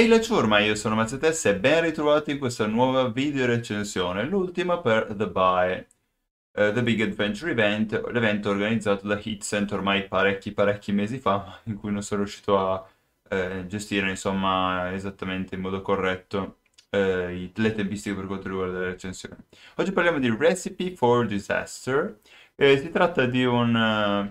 Ehi la ciurma, io sono Mazzetes e ben ritrovati in questa nuova video recensione, l'ultima per The Buy, uh, The Big Adventure Event, l'evento organizzato da Hitcent ormai parecchi parecchi mesi fa, in cui non sono riuscito a eh, gestire insomma esattamente in modo corretto eh, le tempistiche per quanto riguarda la recensione. Oggi parliamo di Recipe for Disaster, eh, si tratta di un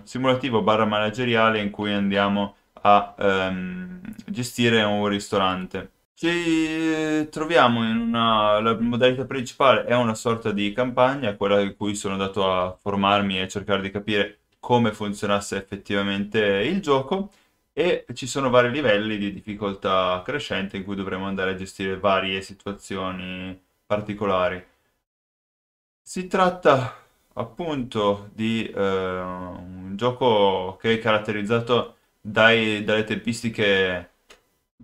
uh, simulativo barra manageriale in cui andiamo a a ehm, gestire un ristorante. Ci eh, troviamo in una... la modalità principale è una sorta di campagna, quella in cui sono andato a formarmi e cercare di capire come funzionasse effettivamente il gioco e ci sono vari livelli di difficoltà crescente in cui dovremo andare a gestire varie situazioni particolari. Si tratta appunto di eh, un gioco che è caratterizzato dai, dalle tempistiche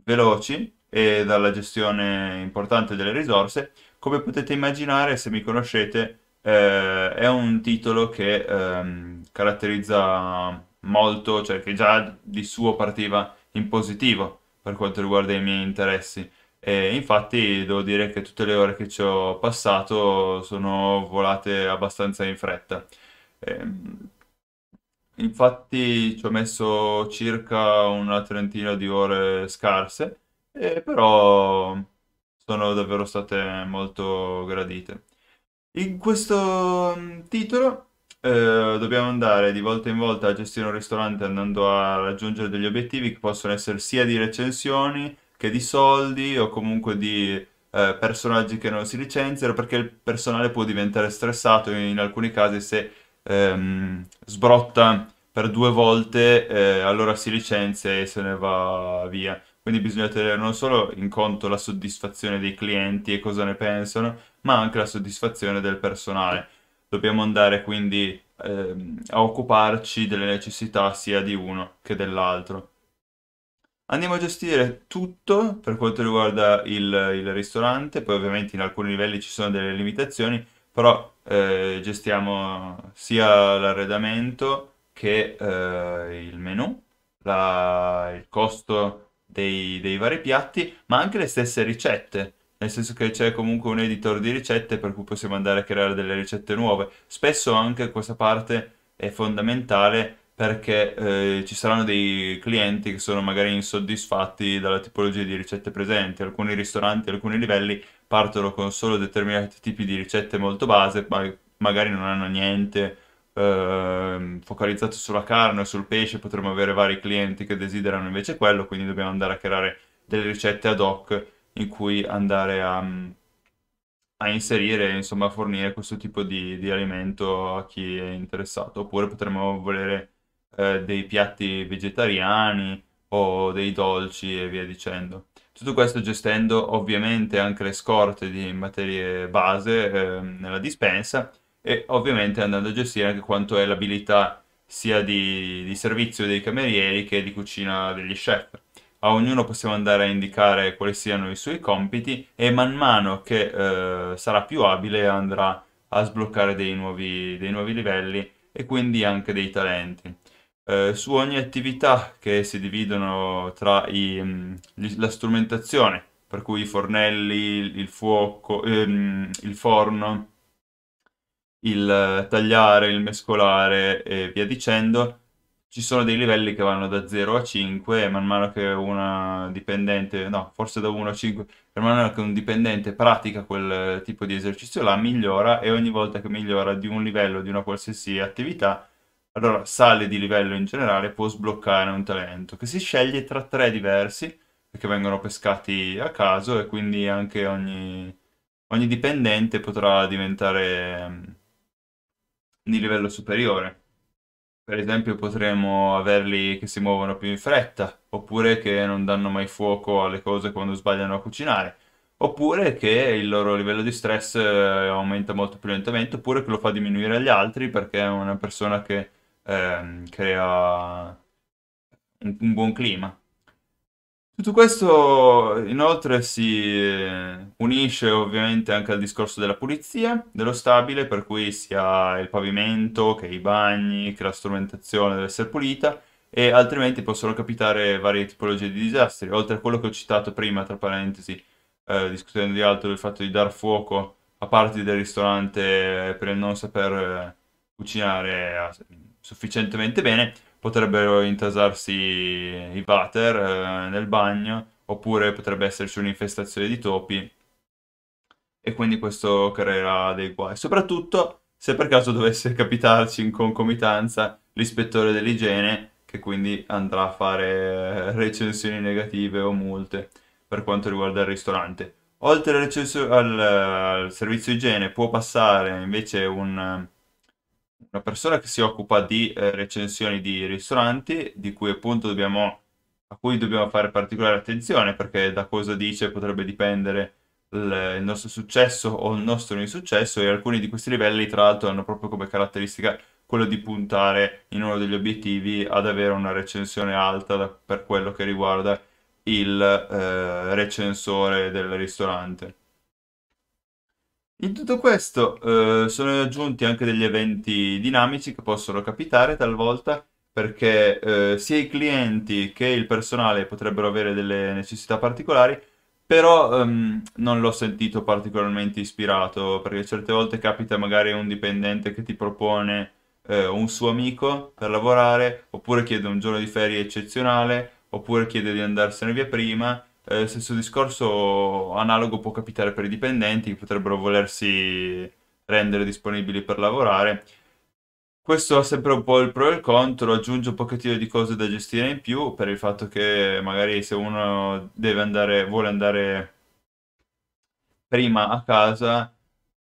veloci e dalla gestione importante delle risorse, come potete immaginare se mi conoscete eh, è un titolo che eh, caratterizza molto, cioè che già di suo partiva in positivo per quanto riguarda i miei interessi. E infatti devo dire che tutte le ore che ci ho passato sono volate abbastanza in fretta. Eh, Infatti ci ho messo circa una trentina di ore scarse, eh, però sono davvero state molto gradite. In questo mm, titolo eh, dobbiamo andare di volta in volta a gestire un ristorante andando a raggiungere degli obiettivi che possono essere sia di recensioni che di soldi o comunque di eh, personaggi che non si licenziano perché il personale può diventare stressato in alcuni casi se ehm, sbrotta per due volte, eh, allora si licenzia e se ne va via. Quindi bisogna tenere non solo in conto la soddisfazione dei clienti e cosa ne pensano, ma anche la soddisfazione del personale. Dobbiamo andare quindi ehm, a occuparci delle necessità sia di uno che dell'altro. Andiamo a gestire tutto per quanto riguarda il, il ristorante, poi ovviamente in alcuni livelli ci sono delle limitazioni, però eh, gestiamo sia l'arredamento che eh, il menu, la, il costo dei, dei, vari piatti, ma anche le stesse ricette. Nel senso che c'è comunque un editor di ricette per cui possiamo andare a creare delle ricette nuove. Spesso anche questa parte è fondamentale perché eh, ci saranno dei clienti che sono magari insoddisfatti dalla tipologia di ricette presenti. Alcuni ristoranti, alcuni livelli partono con solo determinati tipi di ricette molto base, ma magari non hanno niente eh, focalizzato sulla carne o sul pesce, potremmo avere vari clienti che desiderano invece quello, quindi dobbiamo andare a creare delle ricette ad hoc in cui andare a, mm, a inserire, insomma, a fornire questo tipo di, di alimento a chi è interessato, oppure potremmo volere eh, dei piatti vegetariani o dei dolci e via dicendo. Tutto questo gestendo ovviamente anche le scorte di materie base eh, nella dispensa e ovviamente andando a gestire anche quanto è l'abilità sia di, di servizio dei camerieri che di cucina degli chef. A ognuno possiamo andare a indicare quali siano i suoi compiti e man mano che eh, sarà più abile andrà a sbloccare dei nuovi, dei nuovi livelli e quindi anche dei talenti eh, su ogni attività che si dividono tra i, mm, gli- la strumentazione, per cui i fornelli, il fuoco, ehm, il forno, il eh, tagliare, il mescolare e via dicendo, ci sono dei livelli che vanno da 0 a 5 e man mano che una dipendente, no, forse da 1 a 5, man mano che un dipendente pratica quel tipo di esercizio là, migliora e ogni volta che migliora di un livello di una qualsiasi attività allora, sale di livello in generale, può sbloccare un talento che si sceglie tra tre diversi, che vengono pescati a caso e quindi anche ogni, ogni dipendente potrà diventare mm, di livello superiore. Per esempio potremo averli che si muovono più in fretta, oppure che non danno mai fuoco alle cose quando sbagliano a cucinare, oppure che il loro livello di stress eh, aumenta molto più lentamente, oppure che lo fa diminuire agli altri perché è una persona che ehm, crea un, un buon clima. Tutto questo inoltre si unisce ovviamente anche al discorso della pulizia, dello stabile, per cui sia il pavimento che i bagni, che la strumentazione deve essere pulita e altrimenti possono capitare varie tipologie di disastri, oltre a quello che ho citato prima, tra parentesi, eh, discutendo di altro del fatto di dar fuoco a parti del ristorante per non saper eh, cucinare a sufficientemente bene, potrebbero intasarsi i water eh, nel bagno, oppure potrebbe esserci un'infestazione di topi, e quindi questo creerà dei guai. Soprattutto se per caso dovesse capitarci in concomitanza l'ispettore dell'igiene, che quindi andrà a fare eh, recensioni negative o multe per quanto riguarda il ristorante. Oltre al, al, al servizio igiene può passare invece un una persona che si occupa di eh, recensioni di ristoranti, di cui appunto dobbiamo, a cui dobbiamo fare particolare attenzione perché da cosa dice potrebbe dipendere il nostro successo o il nostro insuccesso e alcuni di questi livelli tra l'altro hanno proprio come caratteristica quello di puntare in uno degli obiettivi ad avere una recensione alta da, per quello che riguarda il eh, recensore del ristorante. In tutto questo eh, sono aggiunti anche degli eventi dinamici che possono capitare talvolta perché eh, sia i clienti che il personale potrebbero avere delle necessità particolari, però ehm, non l'ho sentito particolarmente ispirato perché certe volte capita magari un dipendente che ti propone eh, un suo amico per lavorare oppure chiede un giorno di ferie eccezionale oppure chiede di andarsene via prima eh, stesso discorso analogo può capitare per i dipendenti che potrebbero volersi rendere disponibili per lavorare. Questo ha sempre un po' il pro e il contro, aggiunge un pochettino di cose da gestire in più per il fatto che magari se uno deve andare, vuole andare prima a casa,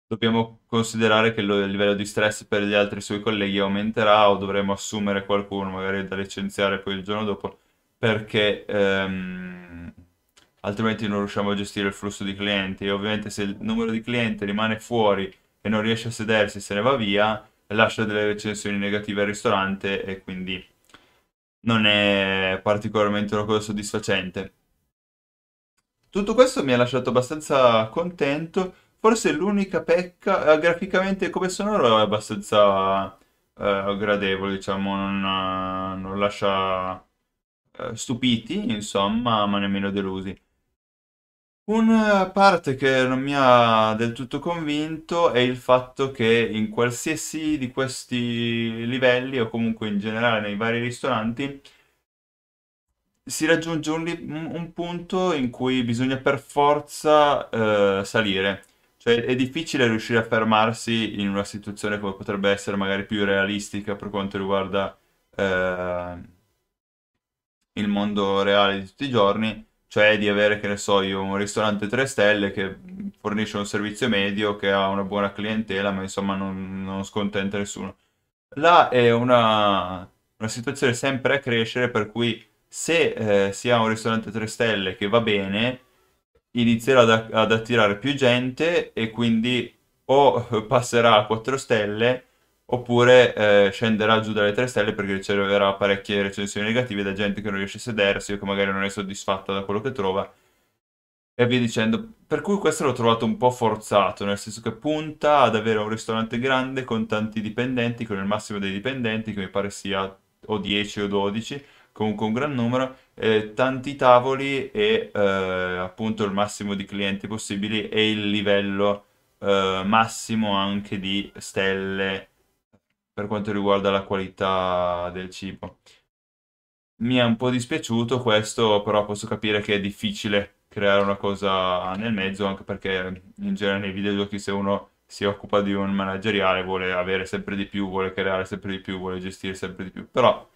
dobbiamo considerare che lo, il livello di stress per gli altri suoi colleghi aumenterà o dovremo assumere qualcuno magari da licenziare poi il giorno dopo perché... Ehm, altrimenti non riusciamo a gestire il flusso di clienti e ovviamente se il numero di clienti rimane fuori e non riesce a sedersi se ne va via lascia delle recensioni negative al ristorante e quindi non è particolarmente una cosa soddisfacente tutto questo mi ha lasciato abbastanza contento forse l'unica pecca eh, graficamente come sonoro è abbastanza eh, gradevole diciamo non, eh, non lascia eh, stupiti, insomma, ma nemmeno delusi. Una eh, parte che non mi ha del tutto convinto è il fatto che in qualsiasi di questi livelli, o comunque in generale nei vari ristoranti, si raggiunge un, un punto in cui bisogna per forza eh, salire. Cioè è difficile riuscire a fermarsi in una situazione come potrebbe essere magari più realistica per quanto riguarda eh, il mondo reale di tutti i giorni cioè di avere, che ne so io, un ristorante 3 stelle che fornisce un servizio medio, che ha una buona clientela, ma insomma non, non scontenta nessuno. Là è una, una, situazione sempre a crescere, per cui se eh, si ha un ristorante 3 stelle che va bene, inizierà ad, ad attirare più gente e quindi o passerà a 4 stelle oppure eh, scenderà giù dalle tre stelle perché riceverà parecchie recensioni negative da gente che non riesce a sedersi o che magari non è soddisfatta da quello che trova e via dicendo. Per cui questo l'ho trovato un po' forzato, nel senso che punta ad avere un ristorante grande con tanti dipendenti, con il massimo dei dipendenti, che mi pare sia o 10 o 12, comunque un gran numero, eh, tanti tavoli e eh, appunto il massimo di clienti possibili e il livello eh, massimo anche di stelle per quanto riguarda la qualità del cibo. Mi è un po' dispiaciuto questo, però posso capire che è difficile creare una cosa nel mezzo, anche perché in genere nei videogiochi se uno si occupa di un manageriale vuole avere sempre di più, vuole creare sempre di più, vuole gestire sempre di più, però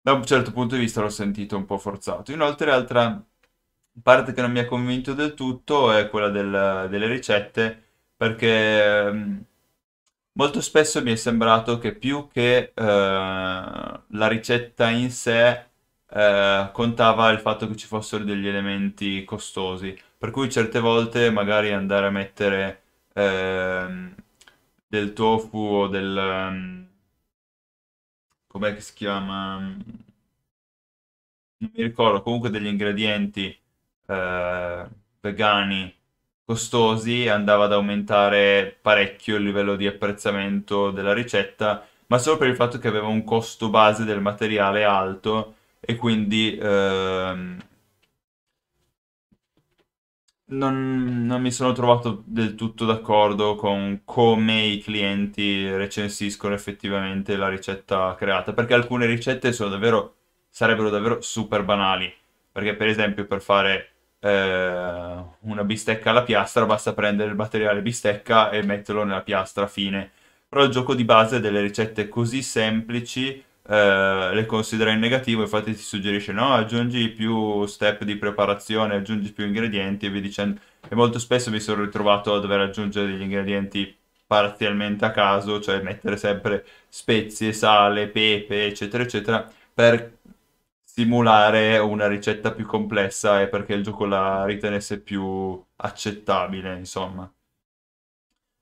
da un certo punto di vista l'ho sentito un po' forzato. Inoltre l'altra parte che non mi ha convinto del tutto è quella del, delle ricette, perché ehm, molto spesso mi è sembrato che più che eh, la ricetta in sé eh, contava il fatto che ci fossero degli elementi costosi, per cui certe volte magari andare a mettere eh, del tofu o del... Um, com'è che si chiama? Mm, non mi ricordo, comunque degli ingredienti eh, vegani costosi, andava ad aumentare parecchio il livello di apprezzamento della ricetta, ma solo per il fatto che aveva un costo base del materiale alto e quindi ehm, non, non mi sono trovato del tutto d'accordo con come i clienti recensiscono effettivamente la ricetta creata, perché alcune ricette sono davvero, sarebbero davvero super banali, perché per esempio per fare eh, una bistecca alla piastra, basta prendere il materiale bistecca e metterlo nella piastra, fine. Però il gioco di base delle ricette così semplici eh, le considera in negativo, infatti ti suggerisce no, aggiungi più step di preparazione, aggiungi più ingredienti e via dicendo. E molto spesso mi sono ritrovato a dover aggiungere degli ingredienti parzialmente a caso, cioè mettere sempre spezie, sale, pepe, eccetera, eccetera, per simulare una ricetta più complessa e perché il gioco la ritenesse più accettabile, insomma.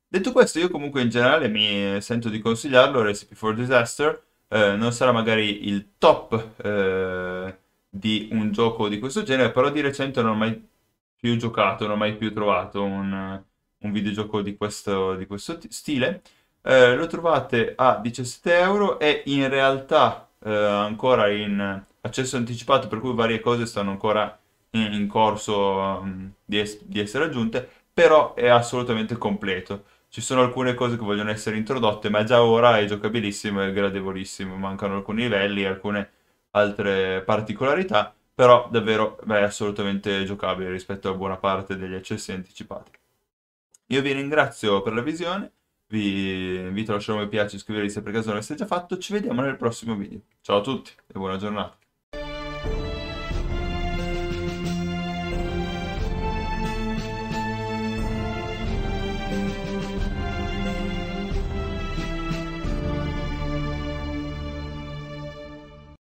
Detto questo, io comunque in generale mi sento di consigliarlo, Recipe for Disaster, eh, non sarà magari il top eh, di un gioco di questo genere, però di recente non ho mai più giocato, non ho mai più trovato un, un videogioco di questo, di questo t- stile. Eh, lo trovate a 17 euro e in realtà eh, ancora in accesso anticipato, per cui varie cose stanno ancora in, in corso um, di, es- di essere aggiunte, però è assolutamente completo. Ci sono alcune cose che vogliono essere introdotte, ma già ora è giocabilissimo e gradevolissimo. Mancano alcuni livelli, alcune altre particolarità, però davvero beh, è assolutamente giocabile rispetto a buona parte degli accessi anticipati. Io vi ringrazio per la visione, vi invito a lasciare un mi piace, iscrivervi se per caso non l'avete già fatto, ci vediamo nel prossimo video. Ciao a tutti e buona giornata.